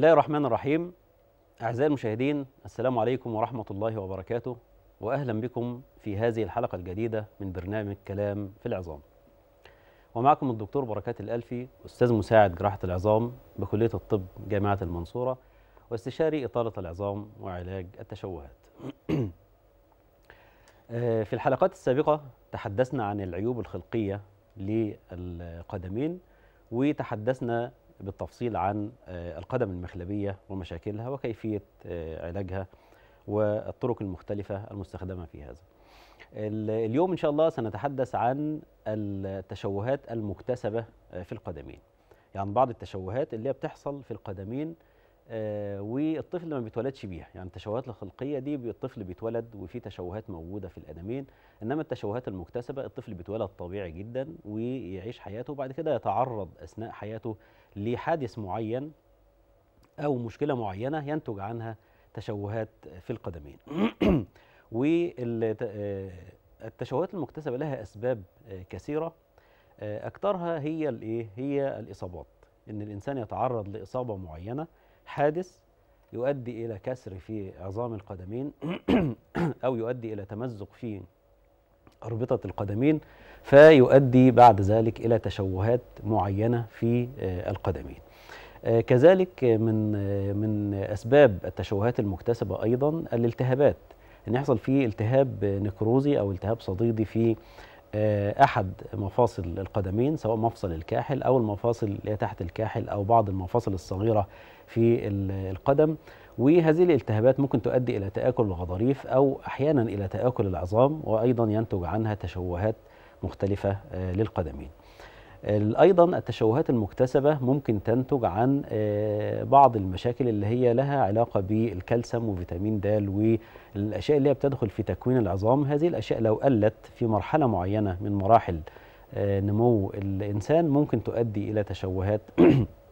الله الرحمن الرحيم أعزائي المشاهدين السلام عليكم ورحمة الله وبركاته وأهلا بكم في هذه الحلقة الجديدة من برنامج كلام في العظام ومعكم الدكتور بركات الألفي أستاذ مساعد جراحة العظام بكلية الطب جامعة المنصورة واستشاري إطالة العظام وعلاج التشوهات آه، في الحلقات السابقة تحدثنا عن العيوب الخلقية للقدمين وتحدثنا بالتفصيل عن آه، القدم المخلبية ومشاكلها وكيفية آه، علاجها والطرق المختلفة المستخدمة في هذا اليوم إن شاء الله سنتحدث عن التشوهات المكتسبة آه، في القدمين يعني بعض التشوهات اللي بتحصل في القدمين والطفل ما بيتولدش بيها يعني التشوهات الخلقيه دي الطفل بيتولد وفي تشوهات موجوده في القدمين انما التشوهات المكتسبه الطفل بيتولد طبيعي جدا ويعيش حياته وبعد كده يتعرض اثناء حياته لحادث معين أو مشكلة معينة ينتج عنها تشوهات في القدمين والتشوهات آه، المكتسبة لها أسباب آه، كثيرة آه، أكثرها هي الإيه؟ هي الإصابات إن الإنسان يتعرض لإصابة معينة حادث يؤدي إلى كسر في عظام القدمين أو يؤدي إلى تمزق في أربطة القدمين فيؤدي بعد ذلك إلى تشوهات معينة في آه، القدمين آه، كذلك من آه، من أسباب التشوهات المكتسبة أيضا الالتهابات أن يحصل فيه التهاب نكروزي أو التهاب صديدي في أحد مفاصل القدمين سواء مفصل الكاحل أو المفاصل اللي تحت الكاحل أو بعض المفاصل الصغيرة في القدم وهذه الالتهابات ممكن تؤدي إلى تآكل الغضاريف أو أحيانا إلى تآكل العظام وأيضا ينتج عنها تشوهات مختلفة آه، للقدمين ايضا التشوهات المكتسبه ممكن تنتج عن آه، بعض المشاكل اللي هي لها علاقه بالكالسيوم وفيتامين د والاشياء اللي هي بتدخل في تكوين العظام هذه الاشياء لو قلت في مرحله معينه من مراحل آه، نمو الانسان ممكن تؤدي الى تشوهات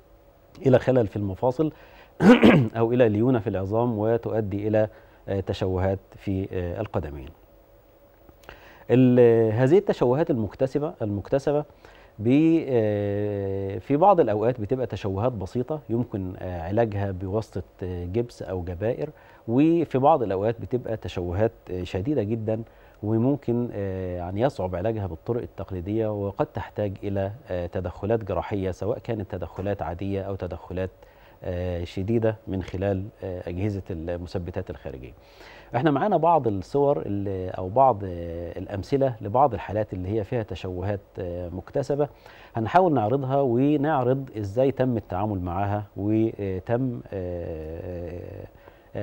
الى خلل في المفاصل او الى ليونه في العظام وتؤدي الى تشوهات في القدمين هذه التشوهات المكتسبه المكتسبه آه، في بعض الاوقات بتبقى تشوهات بسيطه يمكن آه، علاجها بواسطه آه، جبس او جبائر وفي بعض الاوقات بتبقى تشوهات شديده جدا وممكن يعني يصعب علاجها بالطرق التقليديه وقد تحتاج الى تدخلات جراحيه سواء كانت تدخلات عاديه او تدخلات آه، شديدة من خلال آه، أجهزة المثبتات الخارجية احنا معانا بعض الصور اللي او بعض آه، الامثله لبعض الحالات اللي هي فيها تشوهات مكتسبه هنحاول نعرضها ونعرض ازاي تم التعامل معاها وتم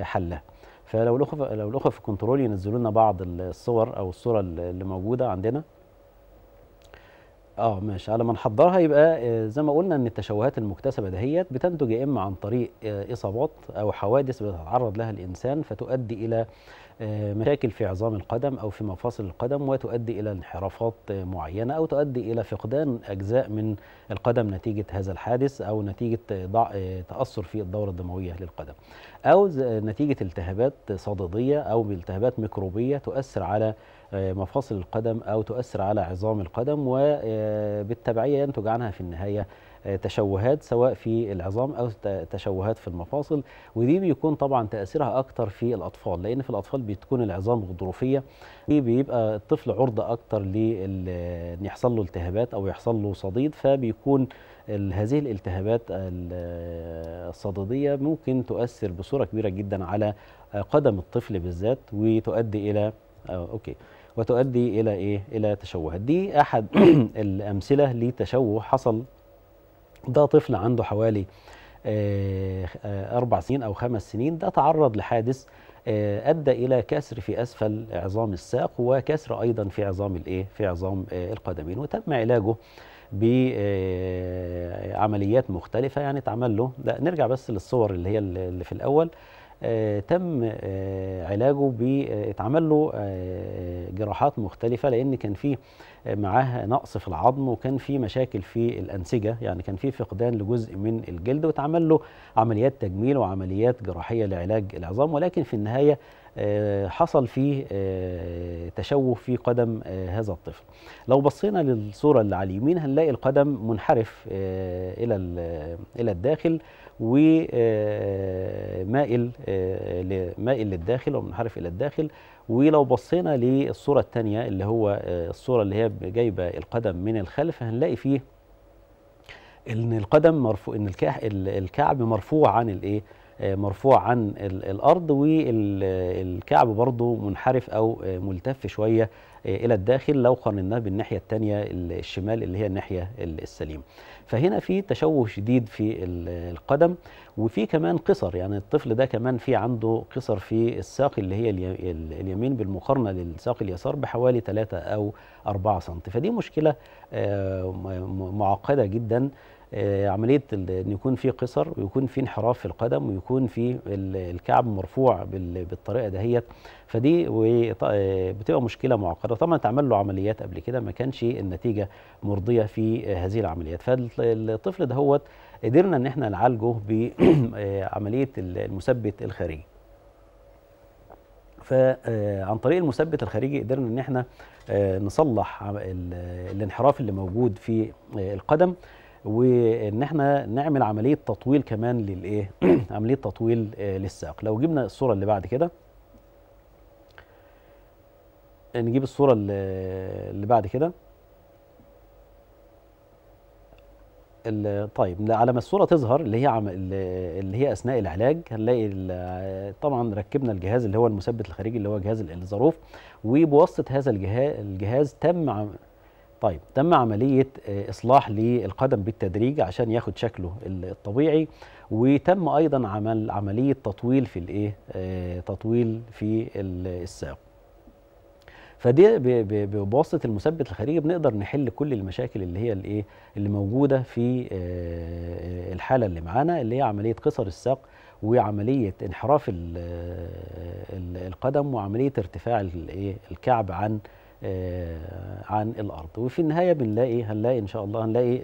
حلها فلو الاخوه لو الاخوه في كنترول ينزلوا لنا بعض الصور او الصوره اللي موجوده عندنا اه ماشي على ما نحضرها يبقى آه، زي ما قلنا ان التشوهات المكتسبه دهيت بتنتج يا اما عن طريق آه، اصابات او حوادث بيتعرض لها الانسان فتؤدي الى آه، مشاكل في عظام القدم او في مفاصل القدم وتؤدي الى انحرافات معينه او تؤدي الى فقدان اجزاء من القدم نتيجه هذا الحادث او نتيجه تاثر في الدوره الدمويه للقدم او نتيجه التهابات صديديه او التهابات ميكروبيه تؤثر على آه، مفاصل القدم أو تؤثر على عظام القدم وبالتبعية آه، ينتج عنها في النهاية آه، تشوهات سواء في العظام أو تشوهات في المفاصل ودي بيكون طبعا تأثيرها أكتر في الأطفال لأن في الأطفال بتكون العظام غضروفية بيبقى الطفل عرضة أكتر لأن يحصل له التهابات أو يحصل له صديد فبيكون هذه الالتهابات الصديدية ممكن تؤثر بصورة كبيرة جدا على قدم الطفل بالذات وتؤدي إلى أوكي وتؤدي إلى إيه؟ إلى تشوهات دي أحد الأمثلة لتشوه حصل ده طفل عنده حوالي آه، أربع سنين أو خمس سنين ده تعرض لحادث آه، أدى إلى كسر في أسفل عظام الساق وكسر أيضا في عظام الإيه؟ في عظام آه، القدمين وتم علاجه بعمليات مختلفة يعني اتعمل له لا نرجع بس للصور اللي هي اللي في الأول آه، تم آه، علاجه بيتعمل آه، له جراحات مختلفة لأن كان فيه معاه نقص في العظم وكان فيه مشاكل في الأنسجة يعني كان فيه فقدان لجزء من الجلد واتعمل له عمليات تجميل وعمليات جراحية لعلاج العظام ولكن في النهاية آه، حصل فيه آه، تشوه في قدم آه، هذا الطفل لو بصينا للصورة اللي على اليمين هنلاقي القدم منحرف إلى إلى الداخل ومائل مائل للداخل ومنحرف إلى الداخل ولو بصينا للصورة الثانية اللي هو الصورة اللي هي جايبة القدم من الخلف هنلاقي فيه ان القدم مرفوع ان الكعب مرفوع عن الايه آه، مرفوع عن الارض والكعب برضو منحرف او آه، ملتف شويه آه، الى الداخل لو قارناه بالناحيه الثانيه الشمال اللي هي الناحيه السليمه فهنا في تشوه شديد في القدم وفي كمان قصر يعني الطفل ده كمان في عنده قصر في الساق اللي هي اليمين بالمقارنه للساق اليسار بحوالي 3 او 4 سم فدي مشكله معقده جدا آه، عمليه ان يكون في قصر ويكون في انحراف في القدم ويكون في الكعب مرفوع بالطريقه دهيت فدي آه، بتبقى مشكله معقده طبعا اتعمل له عمليات قبل كده ما كانش النتيجه مرضيه في آه، هذه العمليات فالطفل دهوت قدرنا ان احنا نعالجه بعمليه المثبت الخارجي فعن طريق المثبت الخارجي قدرنا ان احنا نصلح الانحراف اللي موجود في القدم وان احنا نعمل عمليه تطويل كمان للايه عمليه تطويل آه، للساق لو جبنا الصوره اللي بعد كده نجيب الصوره اللي بعد كده طيب على ما الصوره تظهر اللي هي عم... اللي هي اثناء العلاج هنلاقي طبعا ركبنا الجهاز اللي هو المثبت الخارجي اللي هو جهاز الظروف وبواسطه هذا الجهاز الجهاز تم طيب تم عملية آه، إصلاح للقدم بالتدريج عشان ياخد شكله الطبيعي وتم أيضا عمل عملية تطويل في الإيه؟ آه، تطويل في الساق فدي بواسطه المثبت الخارجي بنقدر نحل كل المشاكل اللي هي الايه اللي موجوده في آه، الحاله اللي معانا اللي هي عمليه قصر الساق وعمليه انحراف القدم وعمليه ارتفاع إيه، الكعب عن آه، عن الارض وفي النهايه بنلاقي هنلاقي ان شاء الله هنلاقي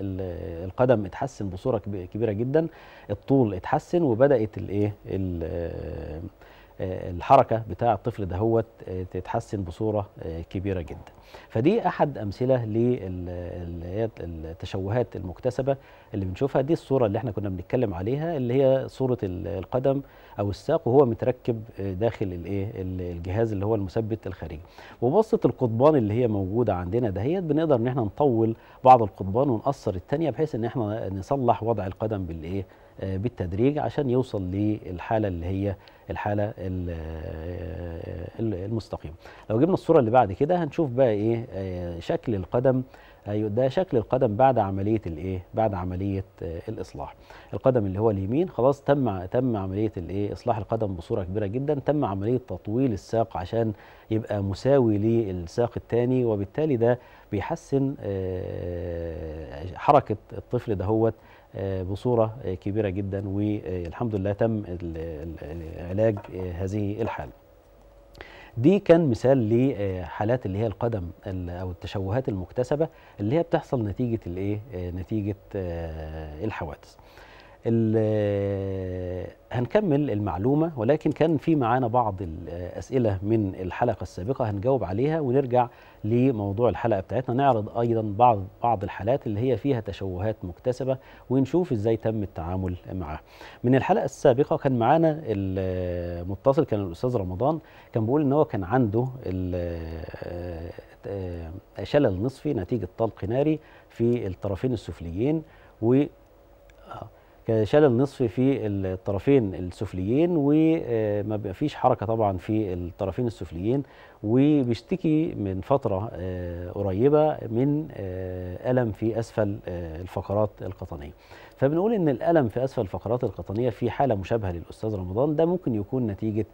القدم اتحسن بصوره كبيره جدا الطول اتحسن وبدات الايه آه، آه، الحركه بتاع الطفل دهوت تتحسن بصوره كبيره جدا فدي احد امثله للتشوهات المكتسبه اللي بنشوفها دي الصوره اللي احنا كنا بنتكلم عليها اللي هي صوره القدم او الساق وهو متركب آه، داخل الايه الجهاز اللي هو المثبت الخارجي وبسط القضبان اللي هي موجوده عندنا دهيت بنقدر ان احنا نطول بعض القضبان ونقصر الثانيه بحيث ان احنا نصلح وضع القدم بالايه آه، بالتدريج عشان يوصل للحاله اللي هي الحاله آه، المستقيمه لو جبنا الصوره اللي بعد كده هنشوف بقى ايه آه، شكل القدم ايوه ده شكل القدم بعد عمليه الايه بعد عمليه الاصلاح القدم اللي هو اليمين خلاص تم تم عمليه الايه اصلاح القدم بصوره كبيره جدا تم عمليه تطويل الساق عشان يبقى مساوي للساق الثاني وبالتالي ده بيحسن حركه الطفل دهوت آه، بصوره كبيره جدا والحمد لله تم علاج آه، هذه الحاله دي كان مثال لحالات اللي هي القدم او التشوهات المكتسبه اللي هي بتحصل نتيجه الايه آه، نتيجه الحوادث هنكمل المعلومة ولكن كان في معانا بعض الأسئلة من الحلقة السابقة هنجاوب عليها ونرجع لموضوع الحلقة بتاعتنا نعرض أيضا بعض بعض الحالات اللي هي فيها تشوهات مكتسبة ونشوف إزاي تم التعامل معاها من الحلقة السابقة كان معانا المتصل كان الأستاذ رمضان كان بيقول إن هو كان عنده آه، آه، شلل نصفي نتيجة طلق ناري في الطرفين السفليين و كشلل نصفي في الطرفين السفليين وما فيش حركه طبعا في الطرفين السفليين وبيشتكي من فتره آه، قريبه من آه، الم في اسفل آه، الفقرات القطنيه فبنقول ان الالم في اسفل الفقرات القطنيه في حاله مشابهه للاستاذ رمضان ده ممكن يكون نتيجه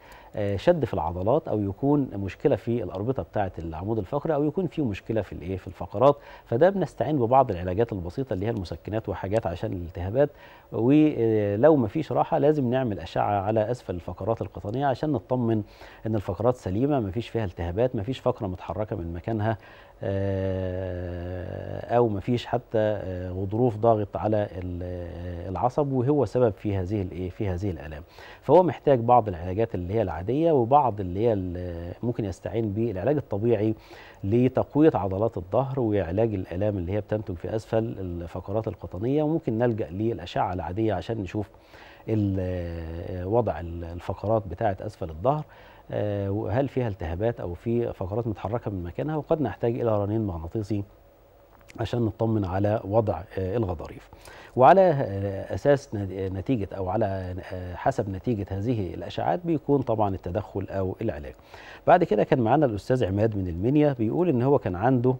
شد في العضلات او يكون مشكله في الاربطه بتاعه العمود الفقري او يكون في مشكله في الايه في الفقرات فده بنستعين ببعض العلاجات البسيطه اللي هي المسكنات وحاجات عشان الالتهابات ولو ما فيش راحه لازم نعمل اشعه على اسفل الفقرات القطنيه عشان نطمن ان الفقرات سليمه ما فيش فيها التهابات ما فيش فقره متحركه من مكانها آه، او مفيش حتى آه، غضروف ضاغط على آه، العصب وهو سبب في هذه الايه في هذه الالام فهو محتاج بعض العلاجات اللي هي العاديه وبعض اللي هي اللي ممكن يستعين بالعلاج الطبيعي لتقويه عضلات الظهر وعلاج الالام اللي هي بتنتج في اسفل الفقرات القطنيه وممكن نلجا للاشعه العاديه عشان نشوف وضع الفقرات بتاعه اسفل الظهر آه، هل فيها التهابات او في فقرات متحركه من مكانها وقد نحتاج الى رنين مغناطيسي عشان نطمن على وضع آه، الغضاريف وعلى أساس نتيجة أو على آه، حسب نتيجة هذه الأشعات بيكون طبعا التدخل أو العلاج بعد كده كان معانا الأستاذ عماد من المنيا بيقول إن هو كان عنده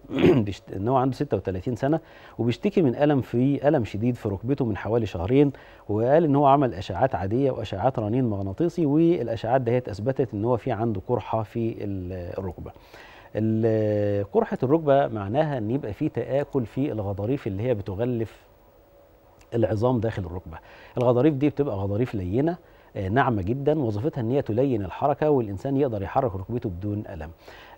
إن هو عنده 36 سنة وبيشتكي من ألم في ألم شديد في ركبته من حوالي شهرين وقال إن هو عمل أشعات عادية وأشعات رنين مغناطيسي والأشعات دهيت أثبتت إن هو في عنده قرحة في الركبة قرحة الركبة معناها ان يبقى في تآكل في الغضاريف اللي هي بتغلف العظام داخل الركبه الغضاريف دي بتبقى غضاريف لينه آه، ناعمه جدا وظيفتها ان هي تلين الحركه والانسان يقدر يحرك ركبته بدون الم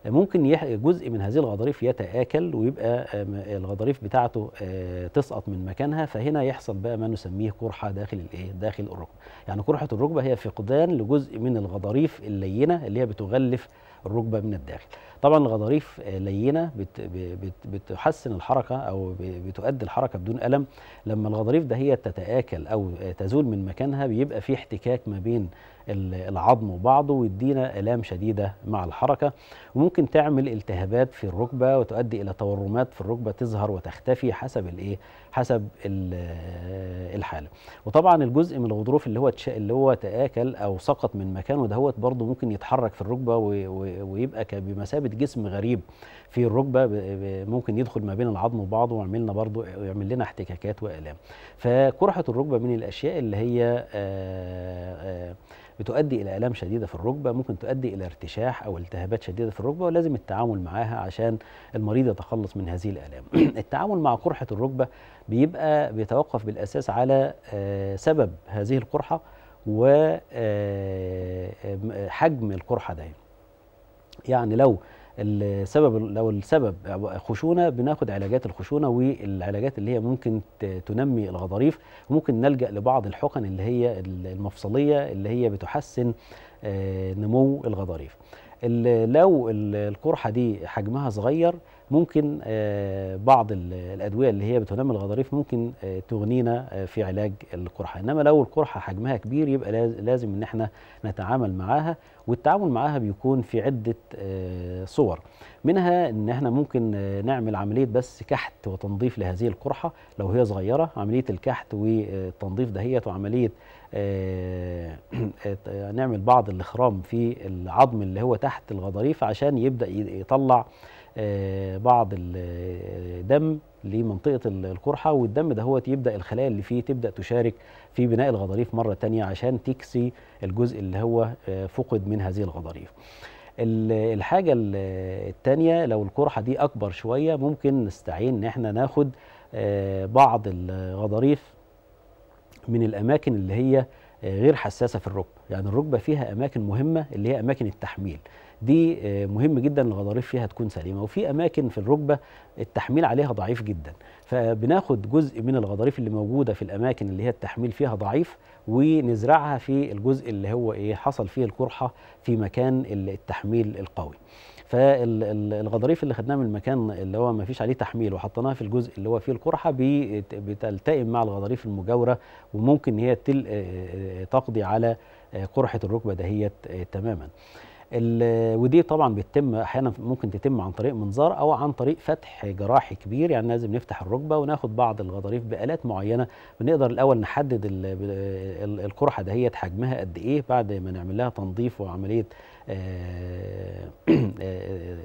آه، ممكن جزء من هذه الغضاريف يتآكل ويبقى الغضاريف بتاعته آه، تسقط من مكانها فهنا يحصل بقى ما نسميه قرحه داخل الايه داخل الركبه يعني قرحه الركبه هي فقدان لجزء من الغضاريف اللينه اللي هي بتغلف الركبه من الداخل طبعا الغضاريف لينه بت بت بتحسن الحركه او بتؤدي الحركه بدون الم لما الغضاريف ده هي تتاكل او تزول من مكانها بيبقى في احتكاك ما بين العظم وبعضه ويدينا الام شديده مع الحركه وممكن تعمل التهابات في الركبه وتؤدي الى تورمات في الركبه تظهر وتختفي حسب الايه حسب الحاله وطبعا الجزء من الغضروف اللي هو اللي هو تاكل او سقط من مكانه دهوت برضه ممكن يتحرك في الركبه ويبقى بمثابه جسم غريب في الركبه ممكن يدخل ما بين العظم وبعضه ويعمل لنا برضه يعمل لنا احتكاكات والام فقرحه الركبه من الاشياء اللي هي آه، آه، بتؤدي الى الام شديده في الركبه ممكن تؤدي الى ارتشاح او التهابات شديده في الركبه ولازم التعامل معاها عشان المريض يتخلص من هذه الالام التعامل مع قرحه الركبه بيبقى بيتوقف بالاساس على آه، سبب هذه القرحه وحجم آه، آه، القرحه ده يعني لو السبب لو السبب خشونه بناخد علاجات الخشونه والعلاجات اللي هي ممكن تنمي الغضاريف وممكن نلجا لبعض الحقن اللي هي المفصليه اللي هي بتحسن نمو الغضاريف لو القرحه دي حجمها صغير ممكن آه، بعض الادويه اللي هي بتنمي الغضاريف ممكن آه، تغنينا آه، في علاج القرحه انما لو القرحه حجمها كبير يبقى لازم ان احنا نتعامل معاها والتعامل معاها بيكون في عده صور منها ان احنا ممكن نعمل عمليه بس كحت وتنظيف لهذه القرحه لو هي صغيره عمليه الكحت والتنظيف دهيت وعمليه نعمل بعض الاخرام في العظم اللي هو تحت الغضاريف عشان يبدا يطلع آه، بعض الدم لمنطقة القرحة والدم ده هو يبدأ الخلايا اللي فيه تبدأ تشارك في بناء الغضاريف مرة تانية عشان تكسي الجزء اللي هو آه، فقد من هذه الغضاريف الحاجة التانية لو القرحة دي أكبر شوية ممكن نستعين إن إحنا ناخد آه، بعض الغضاريف من الأماكن اللي هي غير حساسة في الركبة يعني الركبة فيها أماكن مهمة اللي هي أماكن التحميل دي آه، مهم جدا الغضاريف فيها تكون سليمه وفي اماكن في الركبه التحميل عليها ضعيف جدا فبناخد جزء من الغضاريف اللي موجوده في الاماكن اللي هي التحميل فيها ضعيف ونزرعها في الجزء اللي هو ايه حصل فيه القرحه في مكان التحميل القوي فالغضاريف اللي خدناها من المكان اللي هو ما فيش عليه تحميل وحطيناها في الجزء اللي هو فيه القرحه بتلتئم مع الغضاريف المجاوره وممكن هي آه، آه، تقضي على قرحه الركبه دهيت تماما ودي طبعا بتتم احيانا ممكن تتم عن طريق منظار او عن طريق فتح جراحي كبير يعني لازم نفتح الركبه وناخد بعض الغضاريف بالات معينه بنقدر الاول نحدد القرحه هي حجمها قد ايه بعد ما نعمل لها تنظيف وعمليه آه، آه،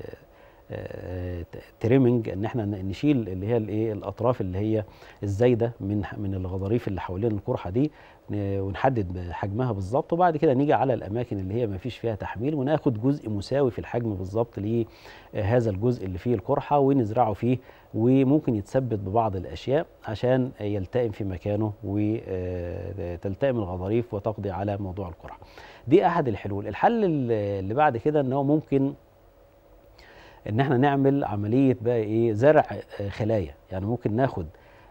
آه، تريمنج ان احنا نشيل اللي هي الايه الاطراف اللي هي الزايده من من الغضاريف اللي حوالين القرحه دي ونحدد حجمها بالظبط وبعد كده نيجي على الاماكن اللي هي ما فيش فيها تحميل وناخد جزء مساوي في الحجم بالظبط لهذا آه، الجزء اللي فيه القرحه ونزرعه فيه وممكن يتثبت ببعض الاشياء عشان يلتئم في مكانه وتلتئم آه، الغضاريف وتقضي على موضوع القرحه. دي احد الحلول، الحل اللي بعد كده ان هو ممكن ان احنا نعمل عمليه بقى ايه زرع آه، خلايا يعني ممكن ناخد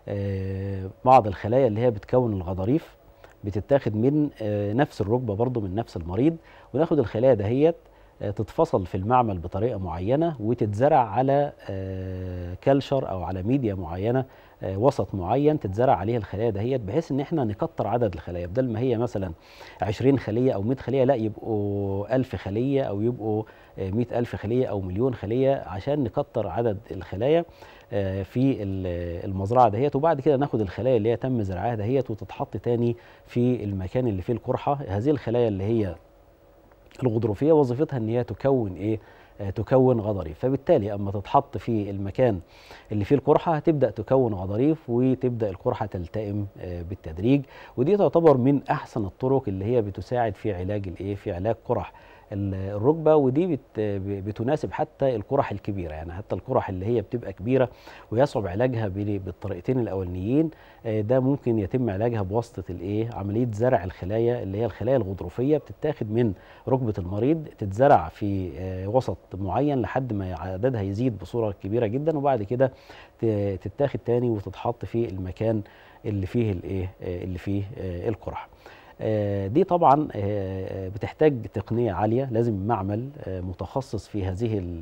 آه، بعض الخلايا اللي هي بتكون الغضاريف بتتاخد من آه، نفس الركبه برضو من نفس المريض وناخد الخلايا دهيت تتفصل في المعمل بطريقه معينه وتتزرع على كلشر او على ميديا معينه آه، وسط معين تتزرع عليه الخلايا دهيت بحيث ان احنا نكتر عدد الخلايا بدل ما هي مثلا 20 خليه او 100 خليه لا يبقوا 1000 خليه او يبقوا 100000 آه، خليه او مليون خليه عشان نكتر عدد الخلايا آه، في المزرعه دهيت وبعد كده ناخد الخلايا اللي هي تم زرعها دهيت وتتحط تاني في المكان اللي فيه القرحه هذه الخلايا اللي هي الغضروفيه وظيفتها ان هي تكون ايه آه، تكون غضاريف فبالتالي اما تتحط في المكان اللي فيه القرحه هتبدا تكون غضاريف وتبدا القرحه تلتئم آه، بالتدريج ودي تعتبر من احسن الطرق اللي هي بتساعد في علاج الايه في علاج قرح الركبه ودي بتناسب حتى القرح الكبيره يعني حتى القرح اللي هي بتبقى كبيره ويصعب علاجها بالطريقتين الاولانيين آه، ده ممكن يتم علاجها بواسطه الايه عمليه زرع الخلايا اللي هي الخلايا الغضروفيه بتتاخد من ركبه المريض تتزرع في آه، وسط معين لحد ما عددها يزيد بصوره كبيره جدا وبعد كده تتاخد تاني وتتحط في المكان اللي فيه الايه آه، اللي فيه القرح آه، دي طبعا آه، بتحتاج تقنية عالية لازم معمل آه، متخصص في هذه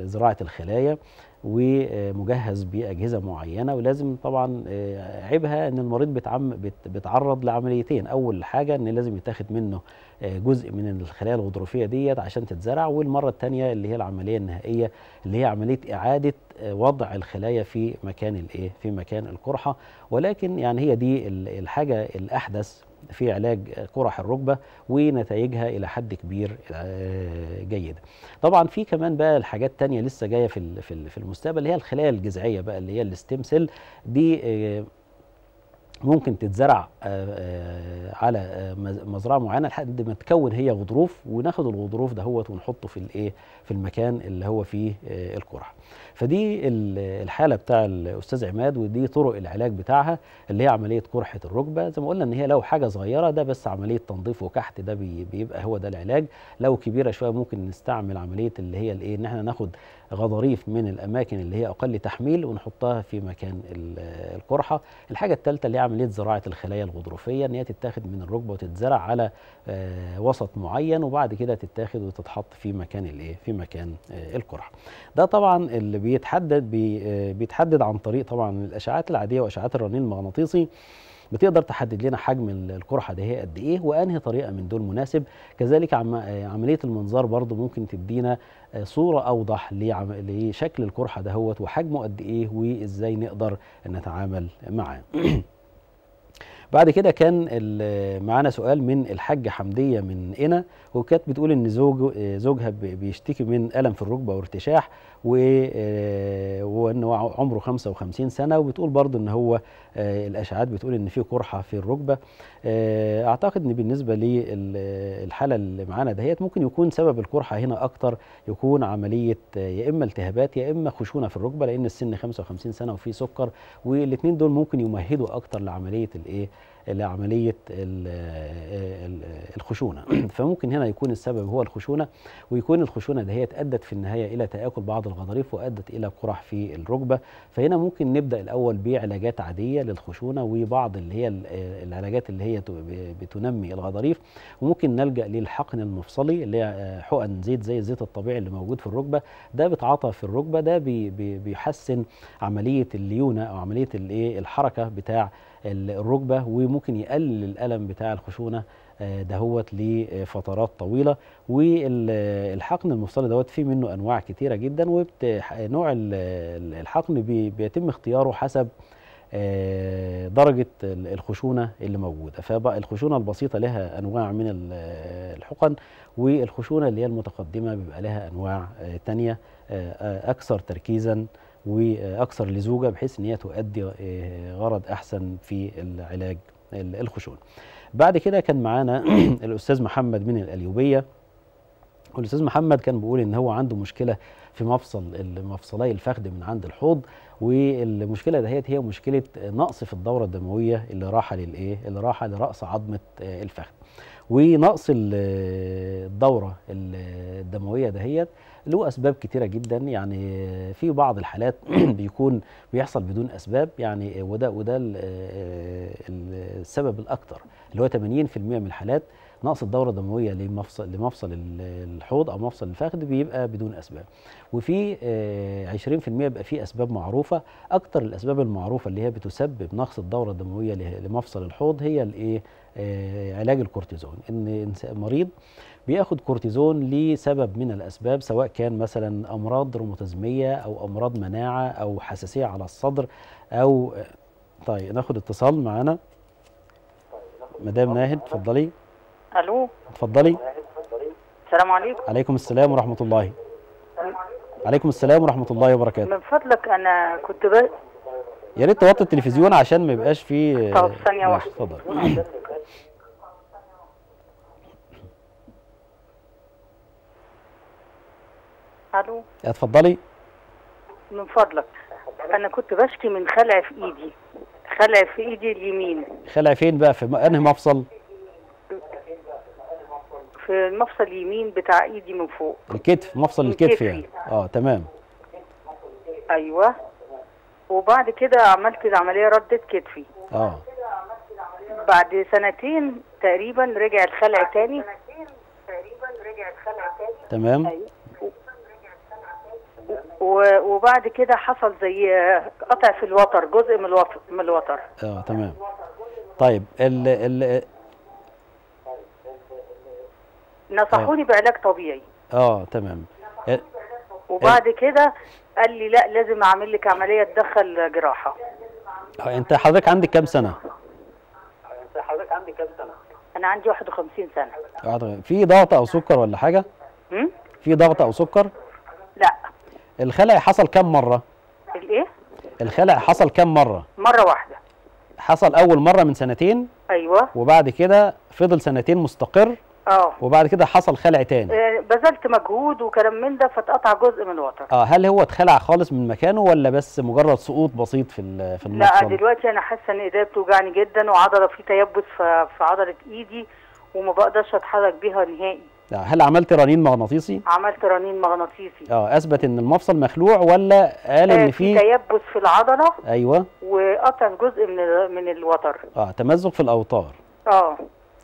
زراعة الخلايا ومجهز باجهزه معينه ولازم طبعا آه، عيبها ان المريض بتعم بيتعرض لعمليتين اول حاجه ان لازم يتاخد منه آه، جزء من الخلايا الغضروفيه ديت عشان تتزرع والمره الثانيه اللي هي العمليه النهائيه اللي هي عمليه اعاده آه، وضع الخلايا في مكان الايه في مكان القرحه ولكن يعني هي دي الحاجه الاحدث في علاج قرح الركبة ونتائجها إلى حد كبير جيدة طبعا في كمان بقى الحاجات تانية لسه جاية في في المستقبل المستقبل اللي هي الخلايا الجذعيه بقى اللي هي الستيم سيل دي آه، ممكن تتزرع آه، آه، على مزرعه معينه لحد ما تكون هي غضروف وناخد الغضروف دهوت ونحطه في الايه في المكان اللي هو فيه القرح فدي الحاله بتاع الاستاذ عماد ودي طرق العلاج بتاعها اللي هي عمليه قرحه الركبه زي ما قلنا ان هي لو حاجه صغيره ده بس عمليه تنظيف وكحت ده بيبقى هو ده العلاج لو كبيره شويه ممكن نستعمل عمليه اللي هي الايه ان احنا ناخد غضاريف من الاماكن اللي هي اقل تحميل ونحطها في مكان القرحه الحاجه الثالثه اللي هي عمليه زراعه الخلايا الغضروفيه ان هي تتاخد من الركبه وتتزرع على آه، وسط معين وبعد كده تتاخد وتتحط في مكان الايه في مكان آه، القرحه ده طبعا اللي بيتحدد آه، بيتحدد عن طريق طبعا الاشعاعات العاديه واشعاعات الرنين المغناطيسي بتقدر تحدد لنا حجم القرحه ده هي قد ايه وانهي طريقه من دول مناسب كذلك عم عمليه المنظار برضو ممكن تدينا آه، صوره اوضح لشكل القرحه ده هو وحجمه قد ايه وازاي نقدر نتعامل معاه بعد كده كان معانا سؤال من الحاجة حمدية من قنا وكانت بتقول إن زوج آه، زوجها بيشتكي من ألم في الركبة وارتشاح وان آه، عمره 55 سنه وبتقول برضو ان هو آه، الاشاعات بتقول ان في قرحه في الركبه آه، اعتقد ان بالنسبه للحاله اللي معانا دهيت ممكن يكون سبب القرحه هنا اكتر يكون عمليه يا اما التهابات يا اما خشونه في الركبه لان السن 55 سنه وفي سكر والاثنين دول ممكن يمهدوا اكتر لعمليه الايه لعمليه الخشونه فممكن هنا يكون السبب هو الخشونه ويكون الخشونه هي ادت في النهايه الى تاكل بعض الغضاريف وادت الى قرح في الركبه فهنا ممكن نبدا الاول بعلاجات عاديه للخشونه وبعض اللي هي العلاجات اللي هي بتنمي الغضاريف وممكن نلجا للحقن المفصلي اللي هي آه، حقن زيت زي الزيت الطبيعي اللي موجود في الركبه ده بيتعاطى في الركبه ده بيحسن عمليه الليونه او عمليه الايه الحركه بتاع الركبه وممكن يقلل الالم بتاع الخشونه آه، دهوت لفترات طويله والحقن المفصلي دوت فيه منه انواع كتيره جدا ونوع الحقن بيتم اختياره حسب آه، درجة الخشونة اللي موجودة فبقى الخشونة البسيطة لها أنواع من الحقن والخشونة اللي هي المتقدمة بيبقى لها أنواع آه، تانية أكثر تركيزا واكثر لزوجه بحيث ان هي تؤدي آه، غرض احسن في العلاج الخشونه. بعد كده كان معانا الاستاذ محمد من الاليوبيه والاستاذ محمد كان بيقول ان هو عنده مشكله في مفصل مفصلي الفخذ من عند الحوض والمشكله دهيت هي مشكله نقص في الدوره الدمويه اللي راحه للايه اللي راحه لراس عظمه آه، الفخذ ونقص الدوره الدمويه دهيت له اسباب كتيره جدا يعني في بعض الحالات بيكون بيحصل بدون اسباب يعني وده وده آه، السبب الاكثر اللي هو 80% من الحالات نقص الدوره الدمويه لمفصل لمفصل الحوض او مفصل الفخذ بيبقى بدون اسباب وفي 20% آه، بيبقى في اسباب معروفه اكثر الاسباب المعروفه اللي هي بتسبب نقص الدوره الدمويه لمفصل الحوض هي الايه آه، علاج الكورتيزون ان مريض بياخد كورتيزون لسبب من الاسباب سواء كان مثلا امراض روماتيزميه او امراض مناعه او حساسيه على الصدر او طيب ناخد اتصال معانا مدام ناهد اتفضلي الو اتفضلي السلام عليكم عليكم السلام ورحمه الله عليكم السلام ورحمه الله وبركاته من فضلك انا كنت ب... يا ريت توطي التلفزيون عشان ما يبقاش فيه طب ثانيه واحده اتفضل الو اتفضلي من فضلك انا كنت بشكي من خلع في ايدي خلع في ايدي اليمين خلع فين بقى في انهي مفصل في المفصل اليمين بتاع ايدي من فوق الكتف مفصل الكتف يعني اه تمام ايوه وبعد كده عملت العمليه ردت كتفي اه بعد سنتين تقريبا رجع الخلع تاني تقريبا رجع الخلع تاني تمام أيوة. وبعد كده حصل زي قطع في الوتر جزء من الوتر من الوتر اه تمام طيب ال ال نصحوني طيب. بعلاج طبيعي اه تمام آه، وبعد كده قال لي لا لازم اعمل لك عمليه تدخل جراحه آه، انت حضرتك عندك كام سنه انت حضرتك عندك كام سنه انا عندي 51 سنه آه، في ضغط او سكر ولا حاجه امم في ضغط او سكر لا الخلع حصل كام مره الايه الخلع حصل كام مره مره واحده حصل اول مره من سنتين ايوه وبعد كده فضل سنتين مستقر اه وبعد كده حصل خلع تاني آه، بذلت مجهود وكلام من ده فاتقطع جزء من الوتر اه هل هو اتخلع خالص من مكانه ولا بس مجرد سقوط بسيط في في لا دلوقتي انا حاسه ان ايديا بتوجعني جدا وعضله في تيبس في عضله ايدي وما بقدرش اتحرك بيها نهائي يعني هل عملت رنين مغناطيسي؟ عملت رنين مغناطيسي اه اثبت ان المفصل مخلوع ولا قال آه، ان في تيبس في العضله ايوه وقطع في جزء من من الوتر اه تمزق في الاوتار آه.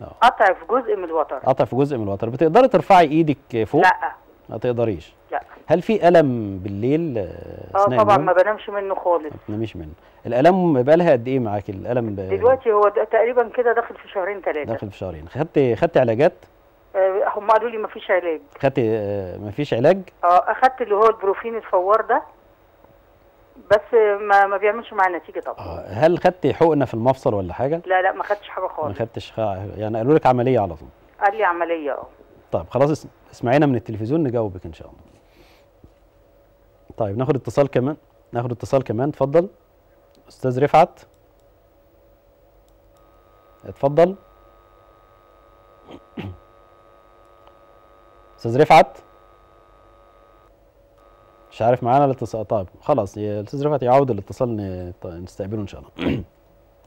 اه قطع في جزء من الوتر قطع في جزء من الوتر بتقدري ترفعي ايدك فوق؟ لا ما تقدريش لا هل في الم بالليل اه, آه، طبعا ما بنامش منه خالص ما بتناميش منه الالم بقى لها قد ايه معاكي الالم دلوقتي هو تقريبا كده داخل في شهرين ثلاثه داخل في شهرين خدت خدت علاجات آه، هم قالوا لي مفيش علاج خدتي آه، مفيش علاج اه اخدت اللي هو البروفين الفوار ده بس ما ما بيعملش معايا نتيجه طبعا آه هل خدتي حقنه في المفصل ولا حاجه لا لا ما خدتش حاجه خالص ما خدتش خ... يعني قالوا لك عمليه على طول قال لي عمليه اه طيب خلاص اسمعينا من التلفزيون نجاوبك ان شاء الله طيب ناخد اتصال كمان ناخد اتصال كمان اتفضل استاذ رفعت اتفضل استاذ رفعت مش عارف معانا الاتصال طيب خلاص الاستاذ رفعت يعود الاتصال نستقبله ان شاء الله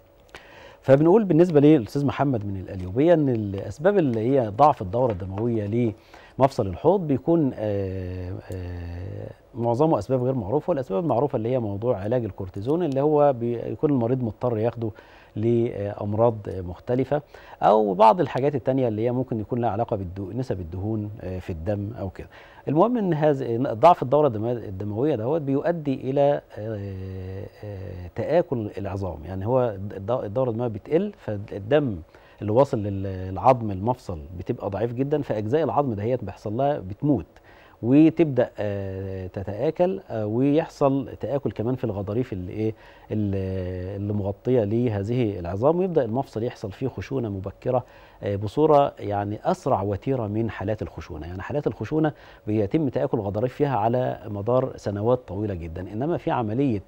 فبنقول بالنسبه للاستاذ محمد من الاليوبيه ان الاسباب اللي هي ضعف الدوره الدمويه لمفصل الحوض بيكون آآ آه، آآ آه، معظمه اسباب غير معروفه والاسباب المعروفه اللي هي موضوع علاج الكورتيزون اللي هو بيكون المريض مضطر ياخده لامراض مختلفه او بعض الحاجات التانية اللي هي ممكن يكون لها علاقه بنسب الدهون آه، في الدم او كده المهم ان هذا ضعف الدوره الدمويه دوت بيؤدي الى آه، آه، تاكل العظام يعني هو الدوره الدمويه بتقل فالدم اللي واصل للعظم المفصل بتبقى ضعيف جدا فاجزاء العظم دهيت بيحصل لها بتموت وتبدا آه، تتاكل آه، ويحصل تاكل كمان في الغضاريف اللي ايه اللي مغطيه لهذه العظام ويبدا المفصل يحصل فيه خشونه مبكره آه، بصوره يعني اسرع وتيره من حالات الخشونه، يعني حالات الخشونه بيتم تاكل غضاريف فيها على مدار سنوات طويله جدا، انما في عمليه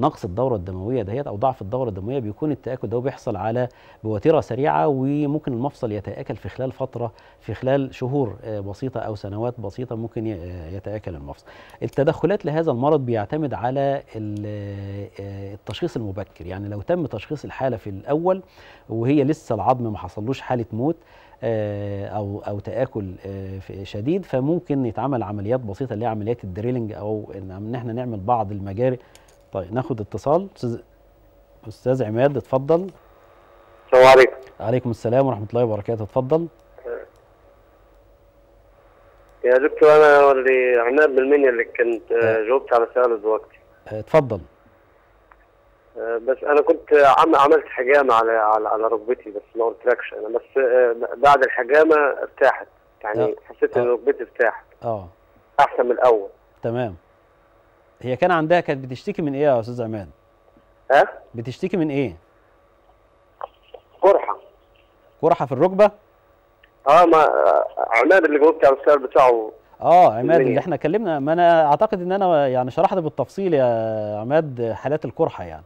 نقص الدوره الدمويه دهيت او ضعف الدوره الدمويه بيكون التاكل ده بيحصل على بوتيره سريعه وممكن المفصل يتاكل في خلال فتره في خلال شهور بسيطه او سنوات بسيطه ممكن يتاكل المفصل التدخلات لهذا المرض بيعتمد على آه، التشخيص المبكر يعني لو تم تشخيص الحاله في الاول وهي لسه العظم ما حصلوش حاله موت آه، او او تاكل آه، شديد فممكن يتعمل عمليات بسيطه اللي هي عمليات الدريلنج او ان احنا نعمل بعض المجاري طيب ناخد اتصال استاذ عماد اتفضل السلام عليكم عليكم السلام ورحمه الله وبركاته اتفضل يا دكتور انا اللي عماد بالمنيا اللي كنت آه، آه. جاوبت على سؤال دلوقتي اتفضل آه، بس انا كنت عملت حجامه على على, على ركبتي بس ما قلتلكش انا بس بعد الحجامه ارتاحت يعني أه. حسيت ان ركبتي ارتاحت اه احسن من الاول تمام هي كان عندها كانت بتشتكي من ايه يا استاذ عماد؟ ها؟ أه؟ بتشتكي من ايه؟ قرحه قرحه في الركبه؟ اه ما عماد اللي جاوبت على السؤال بتاعه اه عماد اللي احنا اتكلمنا ما انا اعتقد ان انا يعني شرحت بالتفصيل يا عماد حالات القرحه يعني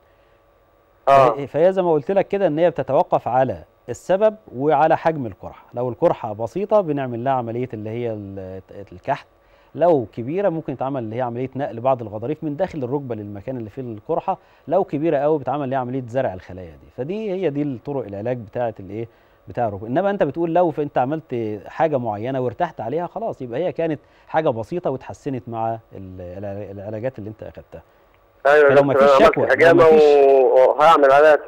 اه فهي زي ما قلت لك كده ان هي بتتوقف على السبب وعلى حجم القرحه لو القرحه بسيطه بنعمل لها عمليه اللي هي الكحت لو كبيره ممكن يتعمل اللي هي عمليه نقل بعض الغضاريف من داخل الركبه للمكان اللي فيه القرحه لو كبيره قوي بتعمل اللي هي عمليه زرع الخلايا دي فدي هي دي الطرق العلاج بتاعه الايه بتعرف انما انت بتقول لو انت عملت حاجه معينه وارتحت عليها خلاص يبقى هي كانت حاجه بسيطه واتحسنت مع العلاجات اللي انت اخدتها ايوه لو ما فيش شكوى حجامه وهعمل علاج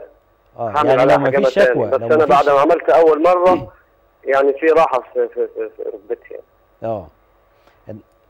اه هعمل يعني ما فيش شكوى بس انا بعد ما عملت اول مره يعني في راحه في في في ركبتي يعني اه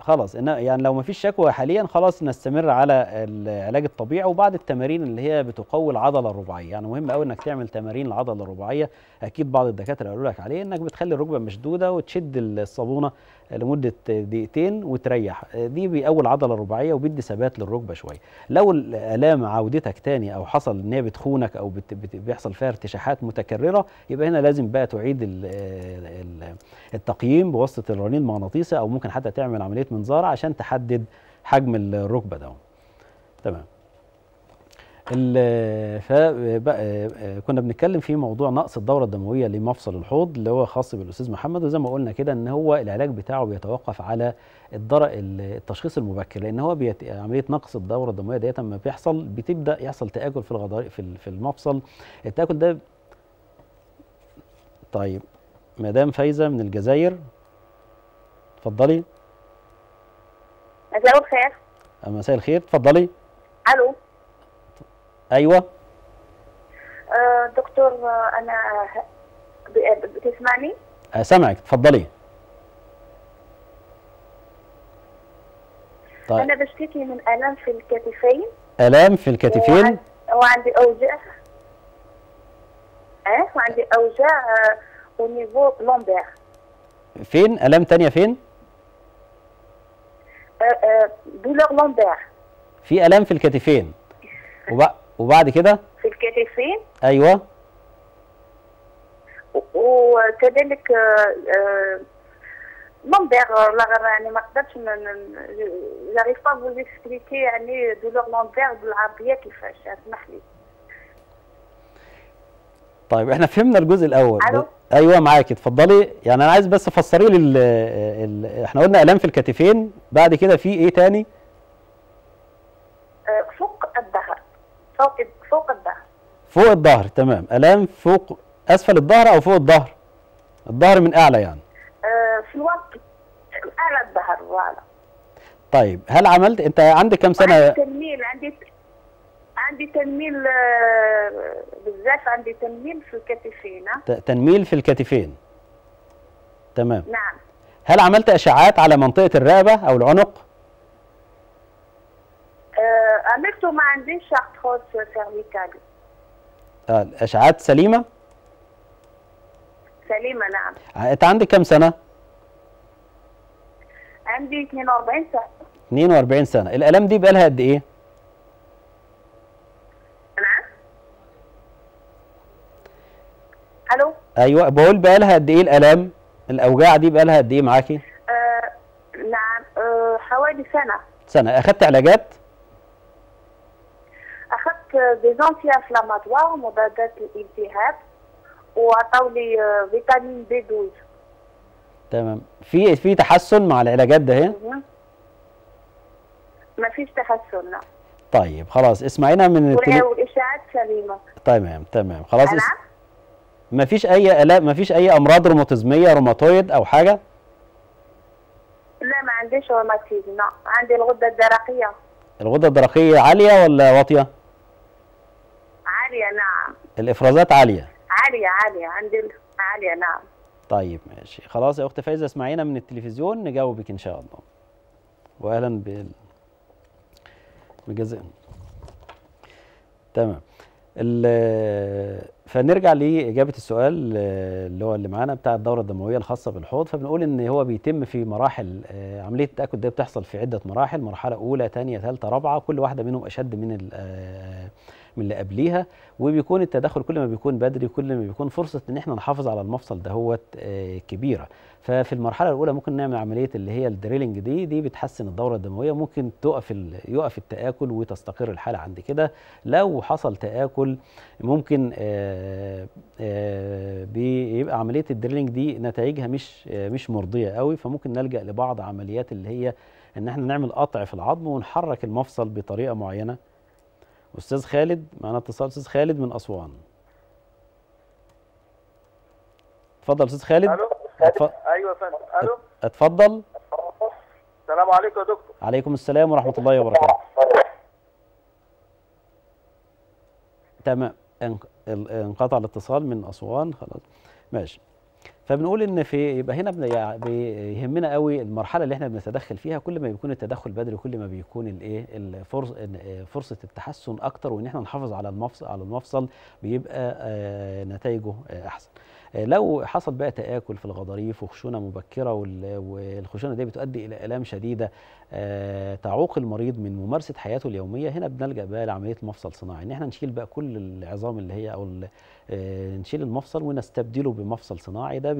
خلاص يعني لو ما فيش شكوى حاليا خلاص نستمر على العلاج الطبيعي وبعد التمارين اللي هي بتقوي العضله الرباعيه يعني مهم قوي انك تعمل تمارين العضله الرباعيه اكيد بعض الدكاتره قالوا لك عليه انك بتخلي الركبه مشدوده وتشد الصابونه لمده دقيقتين وتريح دي بيقوي العضله الرباعيه وبيدي ثبات للركبه شويه لو الالام عودتك تاني او حصل ان هي بتخونك او بت بت بيحصل فيها ارتشاحات متكرره يبقى هنا لازم بقى تعيد التقييم بواسطه الرنين المغناطيسي او ممكن حتى تعمل عمليه لك منظار عشان تحدد حجم الركبه ده تمام كنا بنتكلم في موضوع نقص الدوره الدمويه لمفصل الحوض اللي هو خاص بالاستاذ محمد وزي ما قلنا كده ان هو العلاج بتاعه بيتوقف على التشخيص المبكر لان هو عمليه نقص الدوره الدمويه ديت لما بيحصل بتبدا يحصل تآكل في الغضار في المفصل التآكل ده طيب مدام فايزه من الجزائر اتفضلي مساء الخير مساء الخير اتفضلي الو ايوه آه دكتور انا بتسمعني آه، سامعك اتفضلي طيب. انا بشتكي من الام في الكتفين الام في الكتفين وعندي اوجاع ايه وعندي اوجاع ونيفو آه، لومبير فين الام تانية فين دولار لامبير في الام في الكتفين وبعد كده في الكتفين ايوه وكذلك آه، آه، لامبير يعني ما قدرتش جاريف با فوز اكسبليكي يعني دولور لامبير بالعربيه كيفاش اسمح لي طيب احنا فهمنا الجزء الاول الو ايوه معاكي اتفضلي يعني انا عايز بس افسري لي احنا قلنا الام في الكتفين بعد كده في ايه تاني؟ آه، فوق الظهر فوق فوق الظهر فوق الظهر تمام الام فوق اسفل الظهر او فوق الظهر؟ الظهر من اعلى يعني آه، في الوقت اعلى الظهر فوالا طيب هل عملت انت عندك كم سنه؟ تنميل عندي عندي تنميل آه، بزاف عندي تنميل في الكتفين آه. تنميل في الكتفين تمام نعم هل عملت اشعاعات على منطقه الرقبه او العنق؟ آه، عملت ما عنديش ارتروز فيرميكال اه الاشعاعات سليمه؟ سليمه نعم انت عندك كم سنه؟ عندي 42 سنه 42 سنه الالام دي بقى لها قد ايه؟ ايوه بقول بقى لها قد ايه الالام الاوجاع دي بقى لها قد ايه معاكي آه نعم آه حوالي سنه سنه اخدت علاجات اخذت ديزونتي انفلاماتوار مضادات الالتهاب وعطاو لي آه، فيتامين بي 12 تمام في في تحسن مع العلاجات ده هي ما فيش تحسن لا نعم. طيب خلاص اسمعينا من التلي... والاشاعات سليمه تمام تمام خلاص اس... مفيش اي الام مفيش اي امراض روماتيزميه روماتويد او حاجه لا ما عنديش روماتيزم لا عندي الغده الدرقيه الغده الدرقيه عاليه ولا واطيه عاليه نعم الافرازات عاليه عاليه عاليه عندي عاليه نعم طيب ماشي خلاص يا اخت فايزه اسمعينا من التلفزيون نجاوبك ان شاء الله واهلا بال تمام فنرجع لاجابه السؤال آه، اللي هو اللي معانا بتاع الدوره الدمويه الخاصه بالحوض فبنقول ان هو بيتم في مراحل آه، عمليه التاكد دي بتحصل في عده مراحل مرحله اولى ثانيه ثالثه رابعه كل واحده منهم اشد من من اللي قبليها وبيكون التدخل كل ما بيكون بدري كل ما بيكون فرصه ان احنا نحافظ على المفصل دهوت آه، كبيره ففي المرحله الاولى ممكن نعمل عمليه اللي هي الدريلنج دي دي بتحسن الدوره الدمويه ممكن تقف يقف التاكل وتستقر الحاله عند كده لو حصل تاكل ممكن آه، آه، بيبقى عمليه الدريلنج دي نتائجها مش مش مرضيه قوي فممكن نلجا لبعض عمليات اللي هي ان احنا نعمل قطع في العظم ونحرك المفصل بطريقه معينه استاذ خالد معنا اتصال استاذ خالد من اسوان اتفضل استاذ خالد الو أتف... ايوه يا فندم الو اتفضل السلام عليكم يا دكتور عليكم السلام ورحمه الله وبركاته تمام انقطع الاتصال من اسوان خلاص ماشي فبنقول ان في يبقى هنا بيهمنا قوي المرحله اللي احنا بنتدخل فيها كل ما بيكون التدخل بدري كل ما بيكون الايه فرصه التحسن اكتر وان احنا نحافظ على المفصل على المفصل بيبقى آه، نتائجه آه، احسن آه، لو حصل بقى تآكل في الغضاريف وخشونة مبكرة والخشونة دي بتؤدي إلى آلام شديدة آه، تعوق المريض من ممارسة حياته اليومية هنا بنلجأ بقى لعملية مفصل صناعي إن احنا نشيل بقى كل العظام اللي هي أو آه، نشيل المفصل ونستبدله بمفصل صناعي ده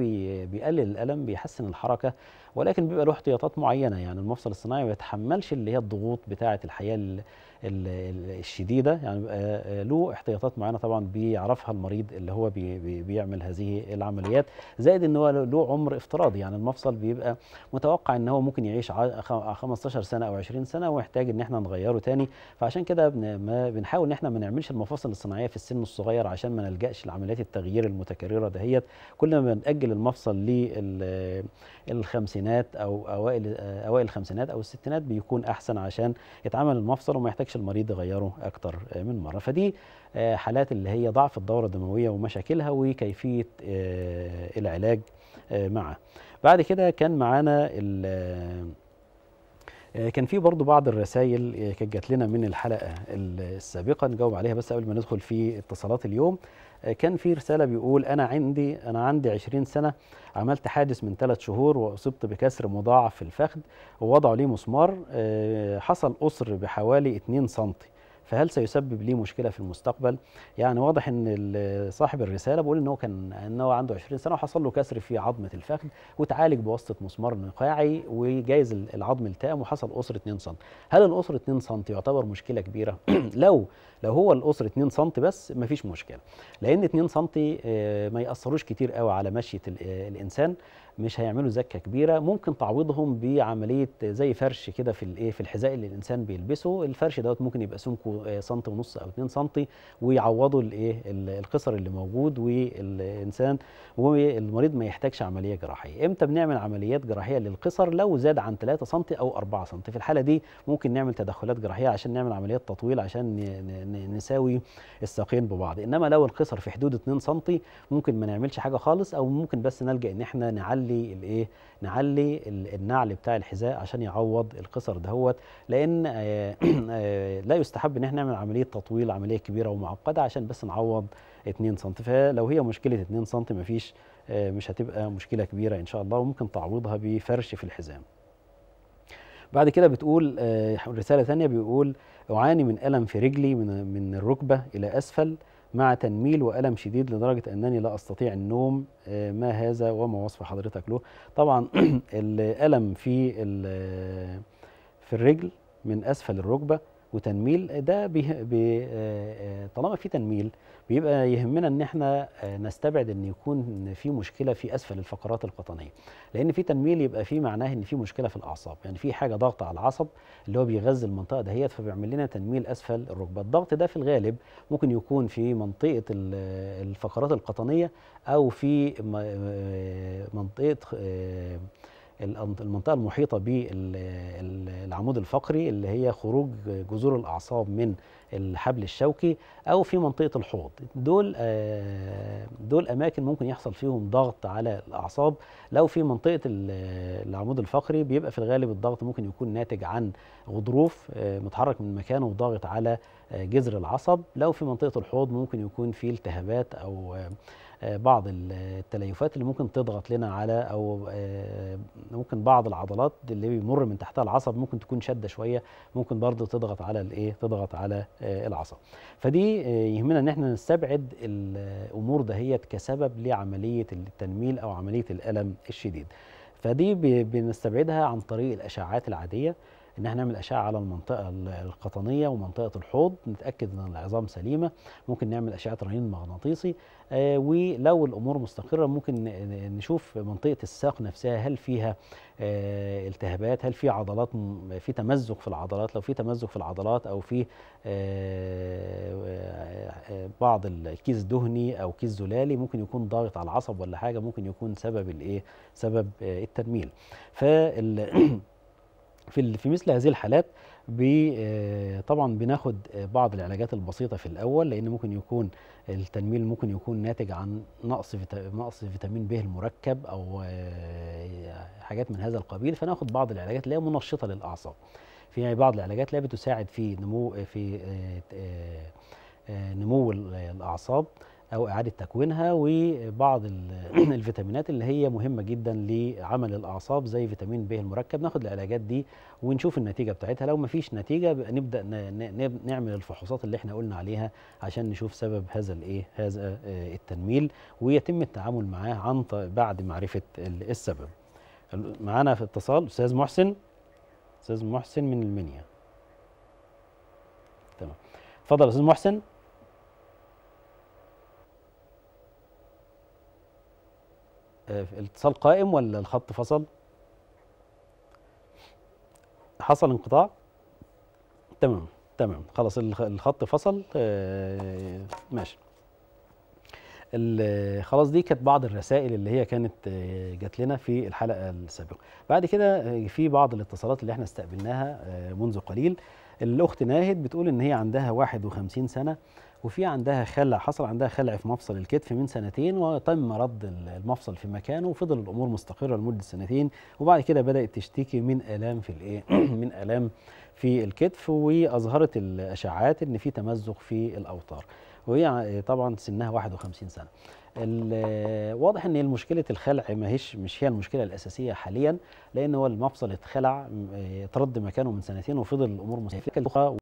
بيقلل الألم بيحسن الحركة ولكن بيبقى له احتياطات معينة يعني المفصل الصناعي ما بيتحملش اللي هي الضغوط بتاعة الحياة الشديدة يعني له احتياطات معينة طبعا بيعرفها المريض اللي هو بيعمل هذه العمليات زائد ان هو له عمر افتراضي يعني المفصل بيبقى متوقع ان هو ممكن يعيش 15 سنه او 20 سنه ويحتاج ان احنا نغيره تاني فعشان كده بنحاول ان احنا ما نعملش المفاصل الصناعيه في السن الصغير عشان ما نلجاش لعمليات التغيير المتكرره دهيت كل ما بنأجل المفصل للخمسينات او اوائل اوائل الخمسينات او الستينات بيكون احسن عشان يتعمل المفصل وما يحتاجش المريض يغيره اكتر من مره فدي آه، حالات اللي هي ضعف الدورة الدموية ومشاكلها وكيفية آه، العلاج آه، معه بعد كده كان معانا كان في برضو بعض الرسائل كانت جات لنا من الحلقة السابقة نجاوب عليها بس قبل ما ندخل في اتصالات اليوم كان في رسالة بيقول أنا عندي أنا عندي 20 سنة عملت حادث من ثلاث شهور وأصبت بكسر مضاعف في الفخذ ووضعوا لي مسمار حصل قصر بحوالي 2 سنتي فهل سيسبب لي مشكله في المستقبل يعني واضح ان صاحب الرساله بيقول ان هو كان ان هو عنده 20 سنه وحصل له كسر في عظمه الفخذ وتعالج بواسطه مسمار نقاعي وجايز العظم التئم وحصل قصر 2 سم هل القصر 2 سم يعتبر مشكله كبيره لو لو هو القصر 2 سم بس مفيش مشكله لان 2 سم آه، ما ياثروش كتير قوي على مشيه آه، الانسان مش هيعملوا زكه كبيره ممكن تعويضهم بعمليه زي فرش كده في الايه في الحذاء اللي الانسان بيلبسه الفرش دوت ممكن يبقى سمكه آه، سم ونص او 2 سم ويعوضوا الايه القصر اللي موجود والانسان والمريض ما يحتاجش عمليه جراحيه امتى بنعمل عمليات جراحيه للقصر لو زاد عن 3 سم او 4 سم في الحاله دي ممكن نعمل تدخلات جراحيه عشان نعمل عمليات تطويل عشان نساوي الساقين ببعض انما لو القصر في حدود 2 سم ممكن ما نعملش حاجه خالص او ممكن بس نلجا ان احنا نعلي الايه نعلي النعل بتاع الحذاء عشان يعوض القصر دهوت لان آه، آه، لا يستحب ان احنا نعمل عمليه تطويل عمليه كبيره ومعقده عشان بس نعوض 2 سم فلو هي مشكله 2 سم مفيش آه، مش هتبقى مشكله كبيره ان شاء الله وممكن تعويضها بفرش في الحزام بعد كده بتقول آه، رساله ثانيه بيقول اعاني من الم في رجلي من من الركبه الى اسفل مع تنميل والم شديد لدرجه انني لا استطيع النوم آه، ما هذا وما وصف حضرتك له طبعا الالم في آه، في الرجل من اسفل الركبه وتنميل ده بي آه، طالما في تنميل بيبقى يهمنا ان احنا آه، نستبعد ان يكون في مشكله في اسفل الفقرات القطنيه لان في تنميل يبقى في معناه ان في مشكله في الاعصاب يعني في حاجه ضغط على العصب اللي هو بيغذي المنطقه دهيت فبيعمل لنا تنميل اسفل الركبه الضغط ده في الغالب ممكن يكون في منطقه الفقرات القطنيه او في آه، منطقه المنطقه المحيطه بالعمود الفقري اللي هي خروج جذور الاعصاب من الحبل الشوكي او في منطقه الحوض دول آه، دول اماكن ممكن يحصل فيهم ضغط على الاعصاب لو في منطقه العمود الفقري بيبقى في الغالب الضغط ممكن يكون ناتج عن غضروف آه، متحرك من مكانه وضاغط على آه، جذر العصب لو في منطقه الحوض ممكن يكون في التهابات او بعض التليفات اللي ممكن تضغط لنا على او آه، ممكن بعض العضلات اللي بيمر من تحتها العصب ممكن تكون شاده شويه ممكن برضو تضغط على الايه تضغط على آه، العصب فدي آه، يهمنا ان احنا نستبعد الامور دهيت كسبب لعمليه التنميل او عمليه الالم الشديد فدي بنستبعدها عن طريق الاشعاعات العاديه ان احنا نعمل اشعه على المنطقه القطنيه ومنطقه الحوض نتاكد ان العظام سليمه ممكن نعمل اشعه رنين مغناطيسي آه، ولو الامور مستقره ممكن نشوف منطقه الساق نفسها هل فيها آه، التهابات هل في عضلات في تمزق في العضلات لو في تمزق في العضلات او في آه، بعض الكيس دهني او كيس زلالي ممكن يكون ضاغط على العصب ولا حاجه ممكن يكون سبب الايه سبب الترميل فال في في مثل هذه الحالات آه، طبعا بناخد بعض العلاجات البسيطه في الاول لان ممكن يكون التنميل ممكن يكون ناتج عن نقص نقص فيتامين ب المركب او آه، حاجات من هذا القبيل فناخد بعض العلاجات اللي هي منشطه للاعصاب في يعني بعض العلاجات اللي بتساعد في نمو في آه، نمو الاعصاب او اعاده تكوينها وبعض الفيتامينات اللي هي مهمه جدا لعمل الاعصاب زي فيتامين ب المركب ناخد العلاجات دي ونشوف النتيجه بتاعتها لو ما فيش نتيجه نبدا نعمل الفحوصات اللي احنا قلنا عليها عشان نشوف سبب هذا الايه هذا آه، التنميل ويتم التعامل معاه عن بعد معرفه السبب معانا في اتصال استاذ محسن استاذ محسن من المنيا تمام اتفضل استاذ محسن الاتصال قائم ولا الخط فصل حصل انقطاع تمام تمام خلاص الخط فصل آه، ماشي خلاص دي كانت بعض الرسائل اللي هي كانت آه، جات لنا في الحلقه السابقه بعد كده آه، في بعض الاتصالات اللي احنا استقبلناها منذ قليل الاخت ناهد بتقول ان هي عندها 51 سنه وفي عندها خلع حصل عندها خلع في مفصل الكتف من سنتين وتم رد المفصل في مكانه وفضل الامور مستقره لمده سنتين وبعد كده بدات تشتكي من الام في الايه من الام في الكتف واظهرت الاشاعات ان في تمزق في الاوتار وهي طبعا سنها 51 سنه واضح ان مشكله الخلع ما هيش مش هي المشكله الاساسيه حاليا لان هو المفصل اتخلع اترد مكانه من سنتين وفضل الامور مستقره